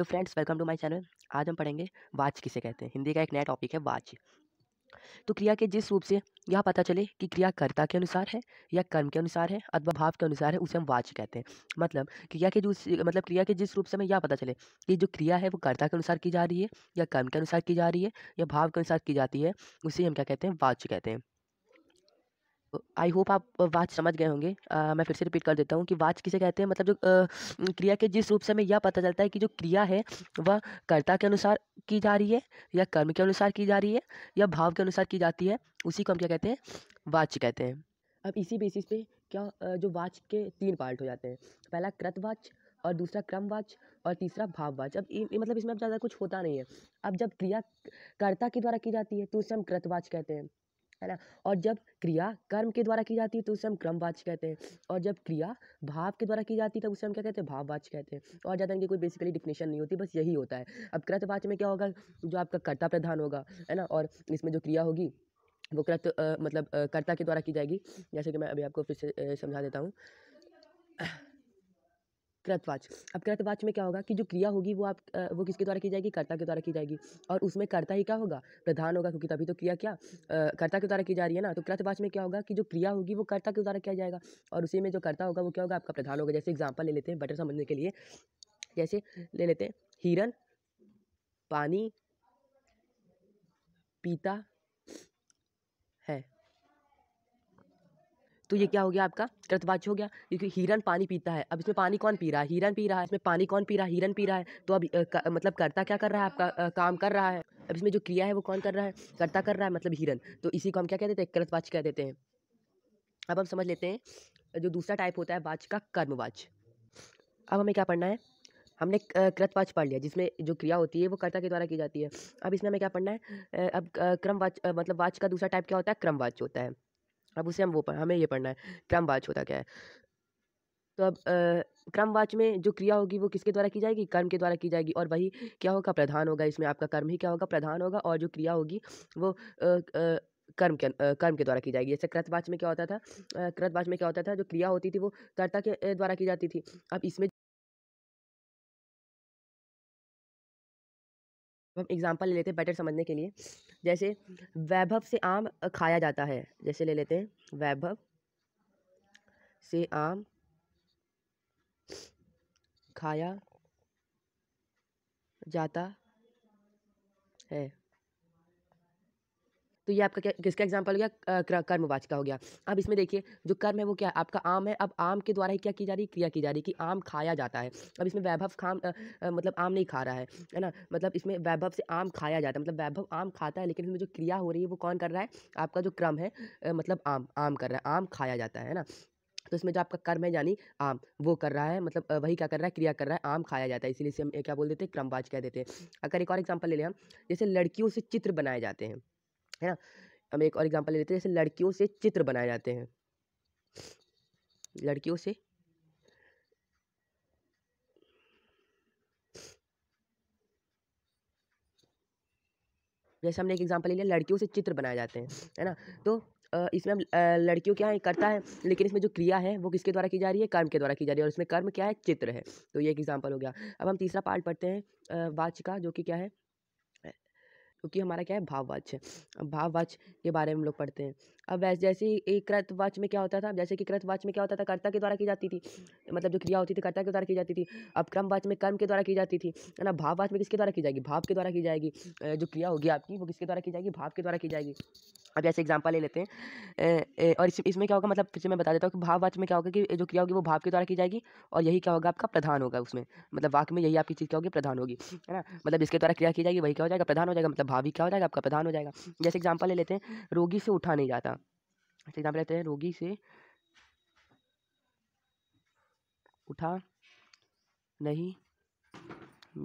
तो friends welcome to my channel आज हम पढ़ेंगे वाच किसे कहते हैं हिंदी का एक नया टॉपिक है वाच तो क्रिया के जिस रूप से यह पता चले कि क्रिया कर्ता के अनुसार है या कर्म के अनुसार है अथवा भाव के अनुसार है उसे हम वाच कहते हैं मतलब क्रिया के जो मतलब क्रिया के जिस रूप से हमें यह पता चले कि जो क्रिया है वो कर्ता के अनुसार की जा रही है या कर्म के अनुसार की जा रही है या भाव के अनुसार की जाती है उसे हम क्या कहते हैं वाच कहते हैं आई होप आप वाच समझ गए होंगे uh, मैं फिर से रिपीट कर देता हूँ कि वाच किसे कहते हैं मतलब जो uh, क्रिया के जिस रूप से हमें यह पता चलता है कि जो क्रिया है वह कर्ता के अनुसार की जा रही है या कर्म के अनुसार की जा रही है या भाव के अनुसार की जाती है उसी को हम क्या कहते हैं वाच कहते हैं अब इसी बेसिस पे क्या जो वाच के तीन पार्ट हो जाते हैं पहला कृतवाच और दूसरा क्रमवाच और तीसरा भाववाच अब इ, मतलब इसमें अब ज़्यादा कुछ होता नहीं है अब जब क्रिया कर्ता के द्वारा की जाती है तो उसे हम कृतवाच कहते हैं है ना और जब क्रिया कर्म के द्वारा की जाती है तो उसे हम क्रमवाच्य कहते हैं और जब क्रिया भाव के द्वारा की जाती है तो उसे हम क्या कहते हैं भाववाच्य कहते हैं और ज़्यादा इनकी कोई बेसिकली डिफिनेशन नहीं होती बस यही होता है अब कृतवाच्य में क्या होगा जो आपका कर्ता प्रधान होगा है ना और इसमें जो क्रिया होगी वो कृत मतलब कर्ता के द्वारा की जाएगी जैसे कि मैं अभी आपको फिर से समझा देता हूँ कृतवाच अब कृतवाच में क्या होगा कि जो क्रिया होगी वो आप वो किसके द्वारा की जाएगी कर्ता के द्वारा की जाएगी और उसमें कर्ता ही क्या होगा प्रधान होगा क्योंकि तभी तो क्रिया क्या कर्ता के द्वारा की जा रही है ना तो कृतवाच में क्या होगा कि जो क्रिया होगी वो कर्ता के द्वारा किया जाएगा और उसी में जो कर्ता होगा वो क्या होगा आपका प्रधान होगा जैसे एग्जाम्पल ले लेते हैं बेटर समझने के लिए जैसे ले लेते हैं हिरन पानी पीता है तो ये क्या हो गया आपका कृतवाच हो गया क्योंकि हिरन पानी पीता है अब इसमें पानी कौन पी रहा है हिरन पी रहा है इसमें पानी कौन पी रहा है हिरन पी रहा है तो अब मतलब करता क्या कर रहा है आपका काम कर रहा है अब इसमें जो क्रिया है वो कौन कर रहा है करता कर रहा है मतलब हिरन तो इसी को हम क्या कह देते हैं कृतवाच कह देते हैं अब हम समझ लेते हैं जो दूसरा टाइप होता है वाच का कर्मवाच अब हमें क्या पढ़ना है हमने कृतवाच पढ़ लिया जिसमें जो क्रिया होती है वो कर्ता के द्वारा की जाती है अब इसमें हमें क्या पढ़ना है अब क्रमवाच मतलब वाच का दूसरा टाइप क्या होता है क्रमवाच होता है अब उसे हम वो पढ़ हमें ये पढ़ना है क्रमवाच होता क्या है तो अब क्रमवाच में जो क्रिया होगी वो किसके द्वारा की जाएगी कर्म के द्वारा की जाएगी और वही क्या होगा प्रधान होगा इसमें आपका कर्म ही क्या होगा प्रधान होगा और जो क्रिया होगी वो कर्म के कर्म के द्वारा की जाएगी जैसे कृतवाच में क्या होता था कृतवाच में क्या होता था जो क्रिया होती थी वो कर्ता के द्वारा की जाती थी अब इसमें हम एग्ज़ाम्पल ले लेते हैं बेटर समझने के लिए जैसे वैभव से आम खाया जाता है जैसे ले लेते हैं वैभव से आम खाया जाता है तो ये आपका क्या किसका एग्जाम्पल हो गया का हो गया अब इसमें देखिए जो कर्म है वो क्या आपका आम है अब आम के द्वारा ही क्या की जा रही है क्रिया की जा रही है कि आम खाया जाता है अब इसमें वैभव खाम मतलब आम नहीं खा रहा है है ना मतलब इसमें वैभव से आम खाया जाता है मतलब वैभव आम खाता है लेकिन इसमें जो क्रिया हो रही है वो कौन कर रहा है आपका जो क्रम है मतलब आम आम कर रहा है आम खाया जाता है ना तो इसमें जो आपका कर्म है यानी आम वो कर रहा है मतलब वही क्या कर रहा है क्रिया कर रहा है आम खाया जाता है इसीलिए इसे हम क्या बोल देते हैं क्रमवाच कह देते हैं अगर एक और एग्जाम्पल ले लें हम जैसे लड़कियों से चित्र बनाए जाते हैं है ना हम एक और एग्जांपल ले लेते हैं जैसे लड़कियों से चित्र बनाए जाते हैं लड़कियों से जैसे हमने एक एग्जांपल ले लिया लड़कियों से चित्र बनाए जाते हैं है ना तो इसमें हम लड़कियों क्या है करता है लेकिन इसमें जो क्रिया है वो किसके द्वारा की जा रही है कर्म के द्वारा की जा रही है और इसमें कर्म क्या है चित्र है तो ये एक एग्जाम्पल हो गया अब हम तीसरा पार्ट पढ़ते हैं वाच का जो कि क्या है क्योंकि हमारा क्या है भाववाच अब भाववाच के बारे में हम लोग पढ़ते हैं अब वैसे जैसे ही कृतवाच में क्या होता था जैसे कि कृतवाच में क्या होता था कर्ता के द्वारा की जाती थी मतलब जो क्रिया होती थी कर्ता के द्वारा की जाती थी अब क्रमवाच में कर्म के द्वारा की जाती थी है ना भाववाच में किसके द्वारा की जाएगी भाव के द्वारा की जाएगी जो क्रिया होगी आपकी वो किसके द्वारा की जाएगी भाव के द्वारा की जाएगी अब जैसे एग्जांपल ले लेते हैं ए, ए, और इस इसमें क्या होगा मतलब फिर से मैं बता देता हूँ कि भाववाच में क्या होगा कि जो क्रिया होगी वो भाव के द्वारा की जाएगी और यही क्या होगा आपका प्रधान होगा उसमें मतलब वाक्य में यही आपकी चीज़ क्या होगी प्रधान होगी है ना मतलब इसके द्वारा क्रिया की जाएगी वही क्या हो जाएगा प्रधान हो जाएगा मतलब भावी क्या हो जाएगा आपका प्रधान हो जाएगा जैसे एग्जाम्पल ले लेते हैं रोगी से उठा नहीं जाता जैसे एग्जाम्पल लेते हैं रोगी से उठा नहीं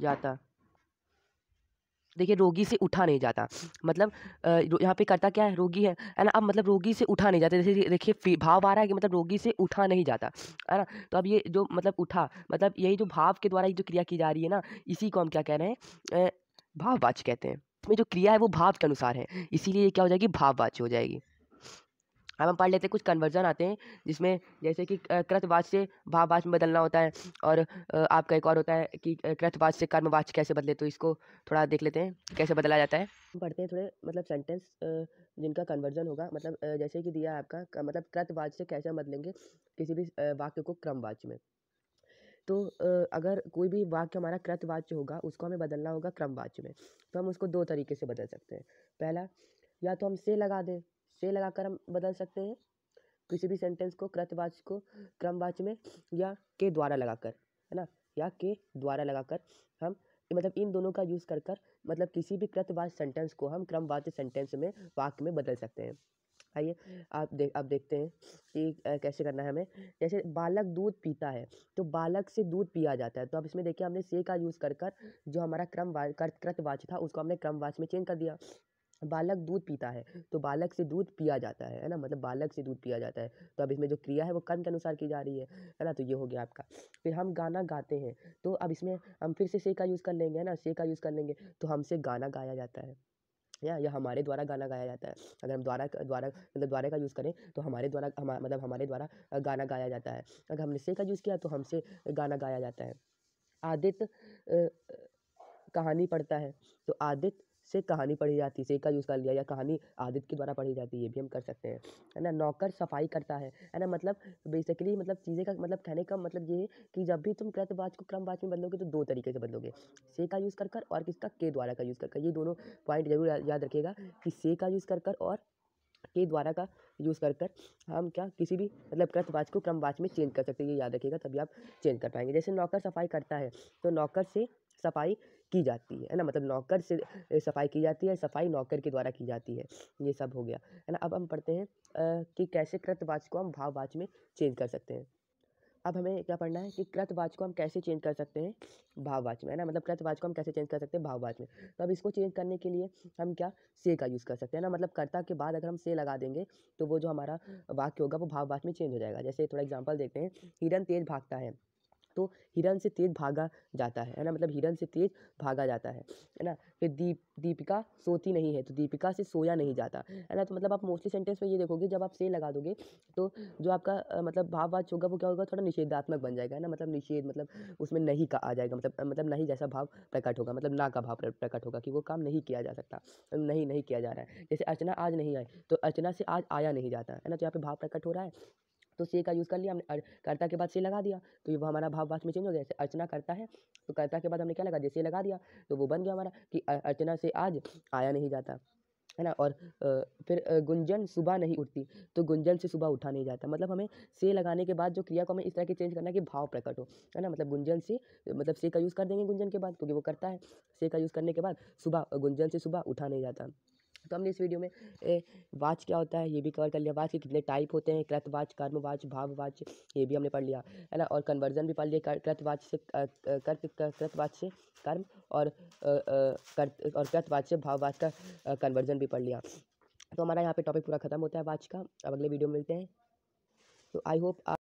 जाता देखिए रोगी से उठा नहीं जाता मतलब यहाँ पे करता क्या है रोगी है है ना अब मतलब रोगी से उठा नहीं जाता जैसे देखिए भाव आ रहा है कि मतलब रोगी से उठा नहीं जाता है ना तो अब ये जो मतलब उठा मतलब यही जो भाव के द्वारा ये जो क्रिया की जा रही है ना इसी को हम क्या कह रहे हैं भाववाच कहते हैं इसमें जो क्रिया है वो भाव के अनुसार है इसीलिए क्या हो जाएगी भाववाच हो जाएगी अब हम पढ़ लेते हैं कुछ कन्वर्जन आते हैं जिसमें जैसे कि कृतवाच से भाववाच में बदलना होता है और आपका एक और होता है कि कृतवाच से कर्मवाच कैसे बदले तो इसको थोड़ा देख लेते हैं कैसे बदला जाता है पढ़ते हैं थोड़े मतलब सेंटेंस जिनका कन्वर्जन होगा मतलब जैसे कि दिया है आपका मतलब कृतवाच से कैसे बदलेंगे किसी भी वाक्य को क्रमवाच में तो अगर कोई भी वाक्य हमारा कृतवाच्य होगा उसको हमें बदलना होगा क्रमवाच्य में तो हम उसको दो तरीके से बदल सकते हैं पहला या तो हम से लगा दें से लगाकर हम बदल सकते हैं किसी भी सेंटेंस को कृतवाच को क्रमवाच में या के द्वारा लगाकर है ना या के द्वारा लगाकर हम मतलब इन दोनों का यूज़ कर कर मतलब किसी भी कृतवाच सेंटेंस को हम क्रमवाच सेंटेंस में वाक्य में बदल सकते हैं आइए आप देख आप देखते हैं कि आ, कैसे करना है हमें जैसे बालक दूध पीता है तो बालक से दूध पिया जाता है तो अब इसमें देखिए हमने से का यूज़ कर कर जो हमारा क्रम कृतवाच था उसको हमने क्रमवाच में चेंज कर दिया बालक दूध पीता है हम्म। तो बालक से दूध पिया जाता है है ना मतलब बालक से दूध पिया जाता है तो अब इसमें जो क्रिया है वो कर्म के अनुसार की जा रही है है ना तो ये हो गया आपका फिर हम गाना गाते हैं तो अब इसमें हम फिर से से का यूज़ कर लेंगे है ना से का यूज़ कर लेंगे तो हमसे गाना गाया जाता है या या हमारे द्वारा गाना गाया जाता है अगर हम द्वारा द्वारा मतलब द्वारा का यूज़ करें तो हमारे द्वारा हम मतलब हमारे द्वारा गाना गाया जाता है अगर हमने से का यूज़ किया तो हमसे गाना गाया जाता है आदित्य कहानी पढ़ता है तो आदित्य से कहानी पढ़ी जाती है से का यूज़ कर लिया या कहानी आदित्य के द्वारा पढ़ी जाती है ये भी हम कर सकते हैं है ना नौकर सफाई करता है है ना मतलब बेसिकली मतलब चीज़ें का मतलब कहने का मतलब ये है कि जब भी तुम कृतवाच को क्रमवाच में बदलोगे तो दो तरीके से बदलोगे से का यूज़ कर कर और किसका के द्वारा का यूज़ कर कर ये दोनों पॉइंट जरूर याद रखिएगा कि से का यूज़ कर कर और के द्वारा का यूज़ कर कर हम क्या किसी भी मतलब कृतवाच को क्रमवाच में चेंज कर सकते हैं ये याद रखिएगा तभी आप चेंज कर पाएंगे जैसे नौकर सफाई करता है तो नौकर से सफाई की जाती है ना मतलब नौकर से सफाई की जाती है सफाई नौकर के द्वारा की जाती है ये सब हो गया है ना अब हम पढ़ते हैं कि कैसे कृतवाच को हम भाववाच में चेंज कर सकते हैं अब हमें क्या पढ़ना है कि कृतवाच को हम कैसे चेंज कर सकते हैं भाववाच में है ना मतलब कृतवाच को हम कैसे चेंज कर सकते हैं भाववाच में तो अब इसको चेंज करने के लिए हम क्या से का यूज़ कर सकते हैं ना मतलब कर्ता के बाद अगर हम से लगा देंगे तो वो जो हमारा वाक्य होगा वो भाववाच में चेंज हो जाएगा जैसे थोड़ा एग्जाम्पल देखते हैं हिरन तेज भागता है तो हिरण से तेज़ भागा जाता है है ना मतलब हिरण से तेज़ भागा जाता है है ना फिर दीप दीपिका सोती नहीं है तो दीपिका से सोया नहीं जाता है ना तो मतलब आप मोस्टली सेंटेंस में ये देखोगे जब आप से लगा दोगे तो जो आपका मतलब मतलब भाववाच होगा वो क्या होगा थोड़ा निषेधात्मक बन जाएगा है ना मतलब निषेध मतलब उसमें नहीं का आ जाएगा मतलब मतलब नहीं जैसा भाव प्रकट होगा मतलब ना का भाव प्रकट होगा कि वो काम नहीं किया जा सकता नहीं नहीं किया जा रहा है जैसे अर्चना आज नहीं आई तो अर्चना से आज आया नहीं जाता है ना तो यहाँ पे भाव प्रकट हो रहा है तो से का यूज़ कर लिया हमने कर्ता के बाद से लगा दिया तो ये हमारा भाव बात में चेंज हो गया जैसे अर्चना करता है तो कर्ता के बाद हमने क्या लगा दिया से लगा दिया तो वो बन गया हमारा कि अर्चना से आज आया नहीं जाता है ना और फिर गुंजन सुबह नहीं उठती तो गुंजन से सुबह उठा नहीं जाता मतलब हमें से लगाने के बाद जो क्रिया को हमें इस तरह के चेंज करना है कि भाव प्रकट हो है ना मतलब गुंजन से मतलब से का यूज़ कर देंगे गुंजन के बाद क्योंकि वो करता है से का यूज़ करने के बाद सुबह गुंजन से सुबह उठा नहीं जाता तो हमने इस वीडियो में ए, वाच क्या होता है ये भी कवर कर लिया वाच के कितने टाइप होते हैं कृत वाच कर्म वाच भाव वाच ये भी हमने पढ़ लिया है ना और कन्वर्जन भी पढ़ लिया कृत वाच से कर्त कृत वाच से कर्म और कर्त और कृत वाच से भाव वाच का कन्वर्जन भी पढ़ लिया तो हमारा यहाँ पे टॉपिक पूरा ख़त्म होता है वाच का अब अगले वीडियो में मिलते हैं तो आई होप